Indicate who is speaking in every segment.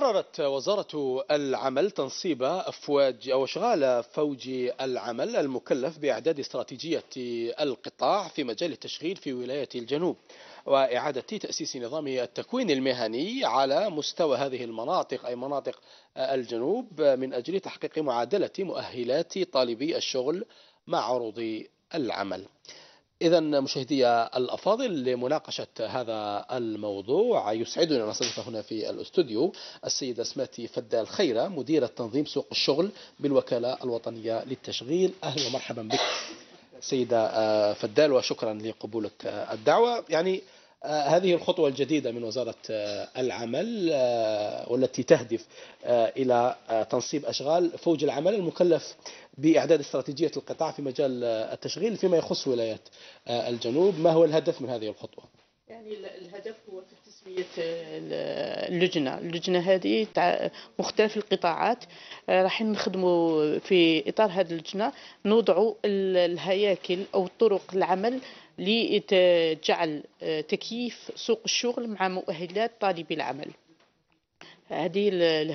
Speaker 1: قررت وزارة العمل تنصيب أفواج أو أشغال فوج العمل المكلف بإعداد استراتيجية القطاع في مجال التشغيل في ولاية الجنوب وإعادة تأسيس نظام التكوين المهني على مستوى هذه المناطق أي مناطق الجنوب من أجل تحقيق معادلة مؤهلات طالبي الشغل مع عروض العمل إذا مشاهدي الأفاضل لمناقشة هذا الموضوع يسعدني أن أستضيف هنا في الأستوديو السيدة سماتي فدال خيرة مديرة تنظيم سوق الشغل بالوكالة الوطنية للتشغيل أهلا ومرحبا بك سيدة آه، فدال وشكرا لقبولك الدعوة يعني آه، هذه الخطوة الجديدة من وزارة آه، العمل آه، والتي تهدف إلى تنصيب أشغال فوج العمل المكلف بإعداد استراتيجية القطاع في مجال التشغيل فيما يخص ولايات
Speaker 2: الجنوب ما هو الهدف من هذه الخطوة؟ يعني الهدف هو اللجنه اللجنه هذه تاع مختلف القطاعات آه، راح نخدموا في اطار هذه اللجنه نوضعوا الهياكل او طرق العمل لتجعل آه، تكييف سوق الشغل مع مؤهلات طالبي العمل هذه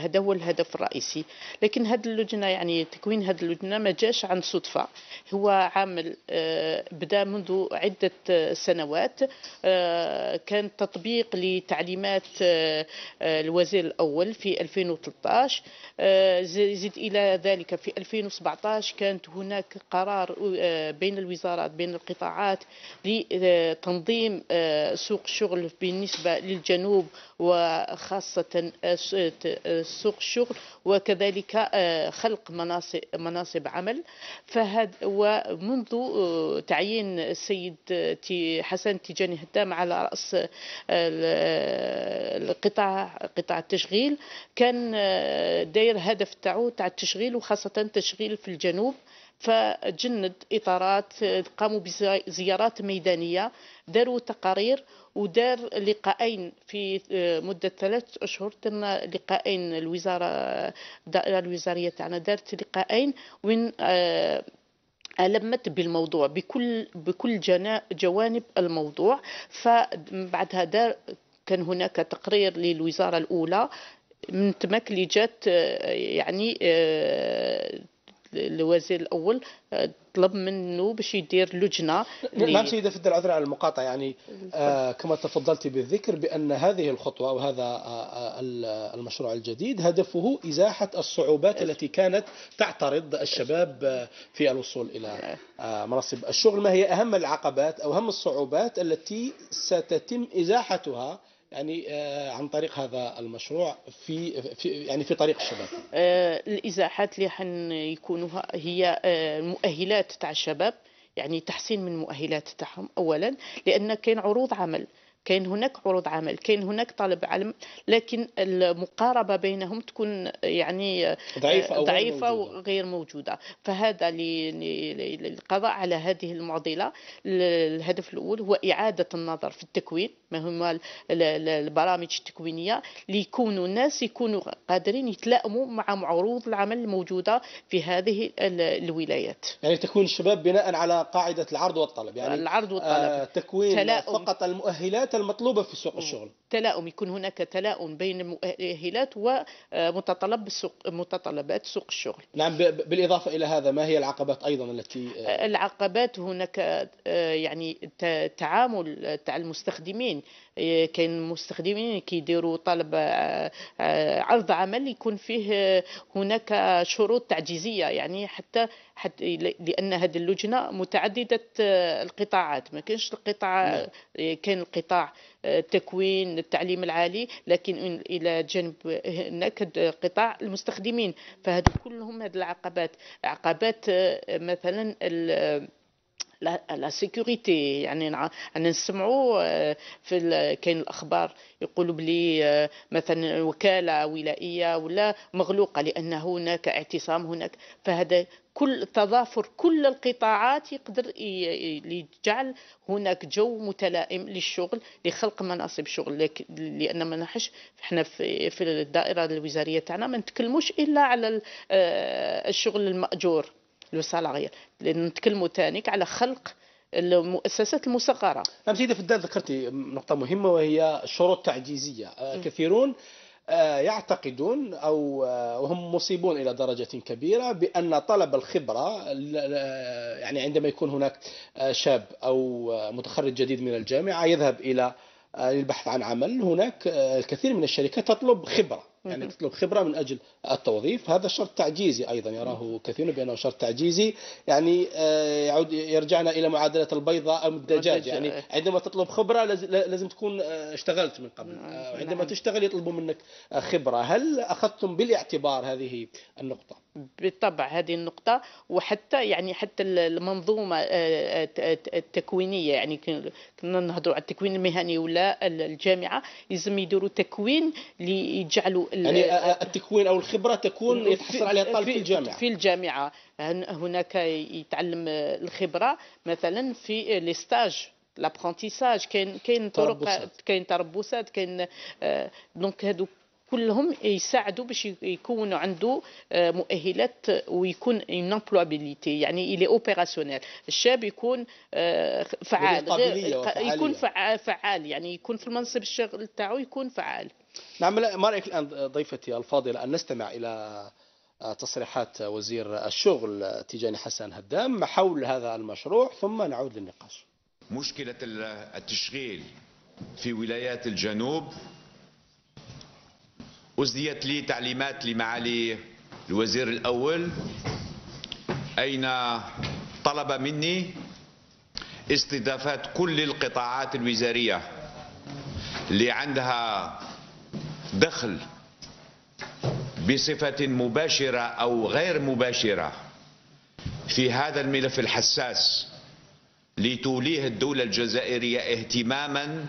Speaker 2: هذا هو الهدف الرئيسي لكن هذه اللجنه يعني تكوين هذه اللجنه ما جاش عن صدفه هو عامل آه، بدا منذ عده آه، سنوات آه، كان تطبيق لتعليمات الوزير الاول في 2013 زد الى ذلك في 2017 كانت هناك قرار بين الوزارات بين القطاعات لتنظيم سوق الشغل بالنسبه للجنوب وخاصه سوق الشغل وكذلك آه، خلق مناصب مناصب عمل فهذا ومنذ آه، تعيين السيد آه، حسن تيجاني هدام على راس القطاع قطاع التشغيل كان داير هدف تاعو تاع التشغيل وخاصه التشغيل في الجنوب فجند اطارات قاموا بزيارات ميدانيه داروا تقارير ودار لقاءين في آه، مده ثلاث اشهر درنا لقاءين الوزاره الدائره الوزاريه تاعنا دارت لقاءين وين آه، ألمت بالموضوع بكل بكل جوانب الموضوع فبعدها دار كان هناك تقرير للوزاره الاولى من تماك اللي جات آه، يعني الوزير الاول آه، طلب منه باش يدير لجنه
Speaker 1: نعم سيده فدر عذرا على المقاطعه يعني آه، كما تفضلت بالذكر بان هذه الخطوه او هذا آه، المشروع الجديد هدفه ازاحه الصعوبات التي كانت تعترض الشباب في الوصول الى مناصب الشغل ما هي اهم العقبات او اهم الصعوبات التي ستتم ازاحتها يعني آه،
Speaker 2: عن طريق هذا المشروع
Speaker 1: في, في يعني في طريق الشباب
Speaker 2: آه، الازاحات اللي يكونوا هي آه، المؤهلات تاع الشباب يعني تحسين من مؤهلات تاعهم اولا لان كاين عروض عمل كاين هناك عروض عمل كاين هناك طلب علم لكن المقاربه بينهم تكون يعني آه، ضعيفه, أو ضعيفة موجودة. وغير موجوده فهذا للقضاء على هذه المعضله الهدف الاول هو اعاده النظر في التكوين ما هما البرامج التكوينيه ليكونوا الناس يكونوا قادرين يتلائموا مع عروض العمل الموجوده في هذه الولايات
Speaker 1: يعني تكوين الشباب بناء على قاعده العرض والطلب يعني العرض والطلب آه تكوين فقط المؤهلات المطلوبة في سوق الشغل
Speaker 2: تلاؤم يكون هناك تلاؤم بين المؤهلات ومتطلب السوق متطلبات سوق الشغل نعم
Speaker 1: بالإضافة إلى هذا ما هي العقبات
Speaker 2: أيضا التي آه، العقبات هناك آه، يعني التعامل تاع المستخدمين آه، كاين مستخدمين كيديروا طلب عرض عمل يكون فيه هناك شروط تعجيزيه يعني حتى حتى لان هذه اللجنه متعدده القطاعات ما كاينش القطاع نعم. كاين القطاع التكوين التعليم العالي لكن الى جانب هناك قطاع المستخدمين فهذو كلهم هذه العقبات عقبات آه، مثلا لا سيكوريتي يعني, يعني نسمعوا آه، في كاين الاخبار يقولوا بلي آه، مثلا وكاله ولائيه ولا مغلوقه لان هناك اعتصام هناك فهذا كل تضافر كل القطاعات يقدر يجعل هناك جو متلائم للشغل لخلق مناصب شغل لان ما نحش احنا في الدائره الوزاريه تاعنا ما نتكلموش الا على آه، الشغل الماجور لو سالاريال نتكلموا تانيك على خلق المؤسسات المصغره
Speaker 1: نعم سيده الدار ذكرتي نقطه مهمه وهي الشروط التعجيزيه آه، كثيرون آه، يعتقدون او آه، وهم مصيبون الى درجه كبيره بان طلب الخبره يعني عندما يكون هناك شاب او متخرج جديد من الجامعه يذهب الى للبحث عن عمل هناك الكثير من الشركات تطلب خبره يعني تطلب خبرة من أجل التوظيف هذا شرط تعجيزي أيضا يراه كثير بأنه شرط تعجيزي يعني آه، يعود يرجعنا إلى معادلة البيضة أم الدجاج يعني عندما تطلب خبرة لازم تكون آه، اشتغلت من قبل نعم. آه، عندما نعم. تشتغل يطلبوا منك خبرة هل أخذتم بالاعتبار هذه النقطة؟
Speaker 2: بالطبع هذه النقطة وحتى يعني حتى المنظومة آه، آه، آه، التكوينية يعني كنا نهضروا على التكوين المهني ولا الجامعة لازم يديروا تكوين ليجعلوا يعني
Speaker 1: التكوين أو الخبرة تكون يتحصل عليها الطالب في الجامعة في
Speaker 2: الجامعة هناك يتعلم الخبرة مثلا في لي ستاج لابرونتيساج كاين كاين طرق كاين تربصات كاين دونك هذوك كلهم يساعدوا باش يكونوا عنده آه، مؤهلات ويكون ان امبلوابيليتي يعني الي اوبيراسيونيل الشاب يكون آه، فعال يكون فعال يعني يكون في المنصب الشغل تاعو يكون فعال
Speaker 1: نعم ما رايك الان ضيفتي الفاضله ان نستمع الى آه، تصريحات وزير الشغل تيجاني حسن هدام حول هذا المشروع ثم نعود للنقاش
Speaker 3: مشكله التشغيل في ولايات الجنوب أسديت لي تعليمات لمعالي الوزير الأول أين طلب مني استضافات كل القطاعات الوزارية اللي عندها دخل بصفة مباشرة أو غير مباشرة في هذا الملف الحساس لتوليه الدولة الجزائرية اهتماما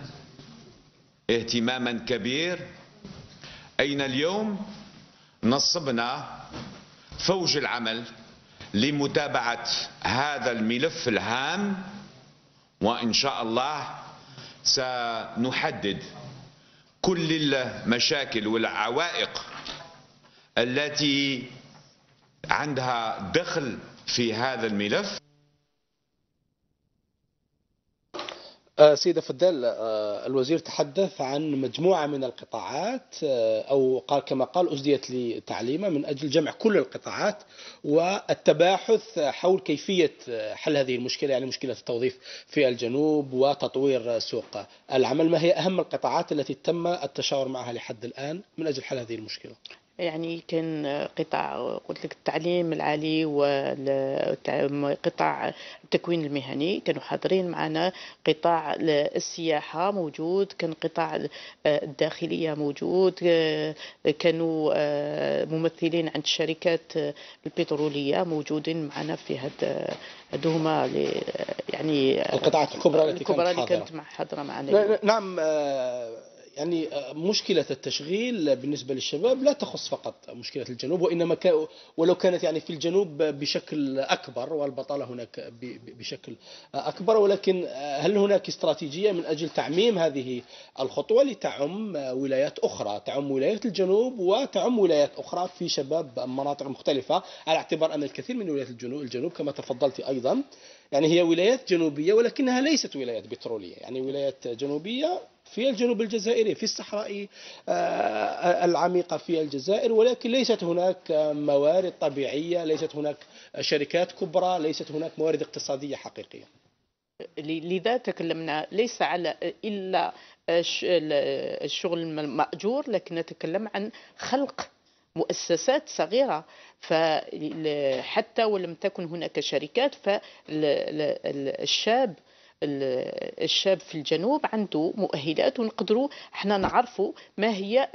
Speaker 3: اهتماما كبير أين اليوم نصبنا فوج العمل لمتابعة هذا الملف الهام وإن شاء الله سنحدد كل المشاكل والعوائق التي عندها دخل في هذا الملف
Speaker 1: آه، سيدة فدال آه، الوزير تحدث عن مجموعة من القطاعات آه، أو قال كما قال أزديت لتعليمه من أجل جمع كل القطاعات والتباحث حول كيفية حل هذه المشكلة يعني مشكلة التوظيف في الجنوب وتطوير سوق العمل ما هي أهم القطاعات التي تم التشاور معها لحد الآن من أجل حل هذه المشكلة
Speaker 2: يعني كان قطاع قلت لك التعليم العالي وقطاع التكوين المهني كانوا حاضرين معنا قطاع السياحة موجود كان قطاع الداخلية موجود كانوا ممثلين عند الشركات البترولية موجودين معنا في هذا هادو هما يعني القطاعات الكبرى التي كانت حاضرة. اللي كانت حاضرة معنا
Speaker 1: نعم آه، يعني آه، مشكلة التشغيل بالنسبة للشباب لا تخص فقط مشكلة الجنوب وإنما ك... ولو كانت يعني في الجنوب بشكل أكبر والبطالة هناك بشكل أكبر ولكن آه، هل هناك استراتيجية من أجل تعميم هذه الخطوة لتعم ولايات أخرى تعم ولايات الجنوب وتعم ولايات أخرى في شباب مناطق مختلفة على اعتبار أن الكثير من ولايات الجنوب, الجنوب كما تفضلت أيضا يعني هي ولايات جنوبية ولكنها ليست ولايات بترولية يعني ولايات جنوبية في الجنوب الجزائري في الصحراء آه، آه، العميقة في الجزائر ولكن ليست هناك موارد طبيعية ليست هناك شركات كبرى ليست هناك موارد اقتصادية حقيقية
Speaker 2: لذا تكلمنا ليس على إلا الشغل المأجور لكن نتكلم عن خلق مؤسسات صغيرة فحتى ولم تكن هناك شركات فالشاب الشاب في الجنوب عنده مؤهلات ونقدروا احنا نعرفوا ما هي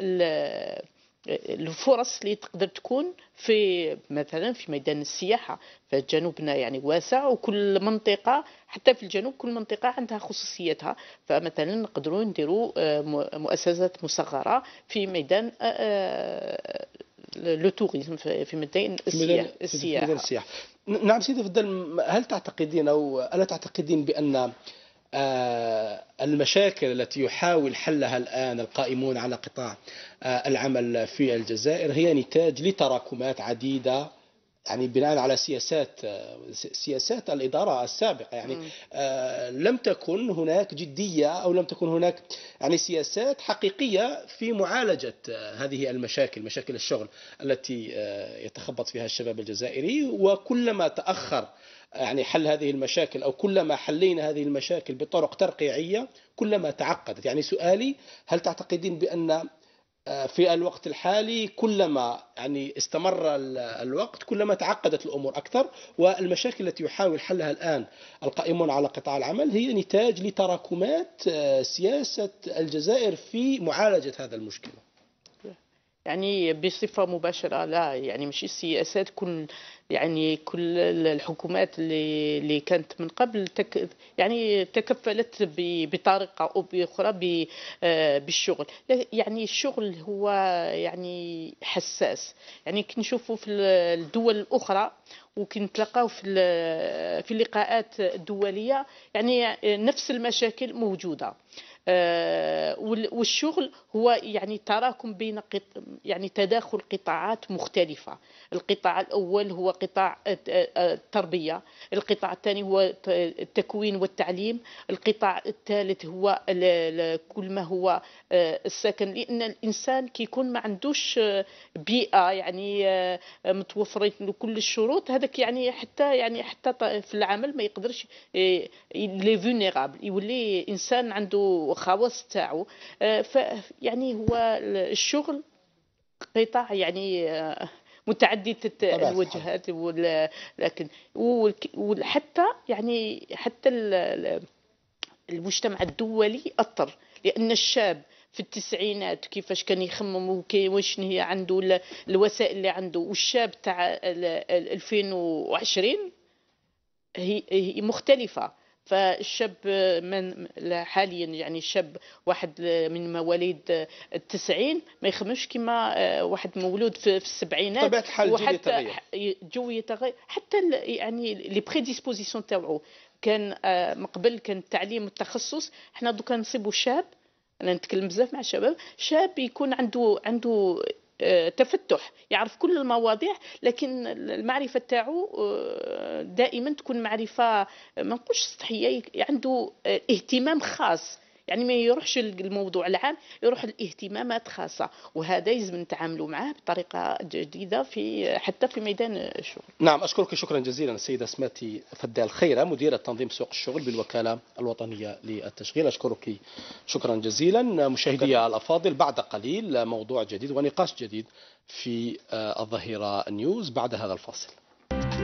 Speaker 2: الفرص اللي تقدر تكون في مثلا في ميدان السياحه فجنوبنا يعني واسع وكل منطقه حتى في الجنوب كل منطقه عندها خصوصيتها فمثلا نقدروا نديروا آه، مؤسسات مصغره في ميدان آه، آه، لو توريزم في ميدان السياحه السياحه
Speaker 1: نعم سيدي فضل هل تعتقدين او الا تعتقدين بان آه، المشاكل التي يحاول حلها الآن القائمون على قطاع آه، العمل في الجزائر هي نتاج لتراكمات عديدة يعني بناء على سياسات سياسات الإدارة السابقة يعني آه لم تكن هناك جدية أو لم تكن هناك يعني سياسات حقيقية في معالجة آه، هذه المشاكل مشاكل الشغل التي آه، يتخبط فيها الشباب الجزائري وكلما تأخر آه، يعني حل هذه المشاكل أو كلما حلينا هذه المشاكل بطرق ترقيعية كلما تعقدت يعني سؤالي هل تعتقدين بأن آه، في الوقت الحالي كلما يعني استمر الوقت كلما تعقدت الامور اكثر والمشاكل التي يحاول حلها الان القائمون على قطاع العمل هي نتاج لتراكمات آه، سياسه الجزائر في معالجه هذا المشكله.
Speaker 2: يعني بصفة مباشرة لا يعني مش السياسات كل يعني كل الحكومات اللي اللي كانت من قبل تك يعني تكفلت بطريقه او باخرى آه، بالشغل يعني الشغل هو يعني حساس يعني كنشوفوا في الدول الاخرى وكنتلقاو في في اللقاءات الدوليه يعني نفس المشاكل موجوده آه، والشغل هو يعني تراكم بين يعني تداخل قطاعات مختلفة القطاع الأول هو قطاع التربية القطاع الثاني هو التكوين والتعليم القطاع الثالث هو كل ما هو آه، السكن لأن الإنسان كيكون ما عندوش آه، بيئة يعني آه، متوفرة له كل الشروط هذاك يعني حتى يعني حتى في العمل ما يقدرش لي يولي انسان عنده خواص تاعو يعني هو الشغل قطاع يعني متعدده الوجهات لكن وحتى يعني حتى المجتمع الدولي اثر لان الشاب في التسعينات كيفاش كان يخمم وشنو هي عنده الوسائل اللي عنده والشاب تاع 2020 هي مختلفه فالشاب من حاليا يعني شاب واحد من مواليد التسعين ما يخمش كما آه، واحد مولود في السبعينات طبيعة الحال وحتى يتغير الجو يتغير حتى يعني لي بريديسبوزيسيون تاعو كان آه، من قبل كان التعليم والتخصص حنا دوكا نصيبوا شاب انا نتكلم بزاف مع الشباب شاب يكون عنده عنده آه، تفتح يعرف كل المواضيع لكن المعرفه تاعو آه، دائما تكون معرفه ما نقولش سطحيه عنده آه، اهتمام خاص يعني ما يروحش الموضوع العام يروح الاهتمامات خاصه وهذا يلزم نتعاملوا معاه بطريقه جديده في حتى في ميدان الشغل
Speaker 1: نعم اشكرك شكرا جزيلا السيده سماتي فدال خيره مديره تنظيم سوق الشغل بالوكاله الوطنيه للتشغيل اشكرك شكرا جزيلا مشاهدي الافاضل بعد قليل موضوع جديد ونقاش جديد في آه، الظهيره نيوز بعد هذا الفاصل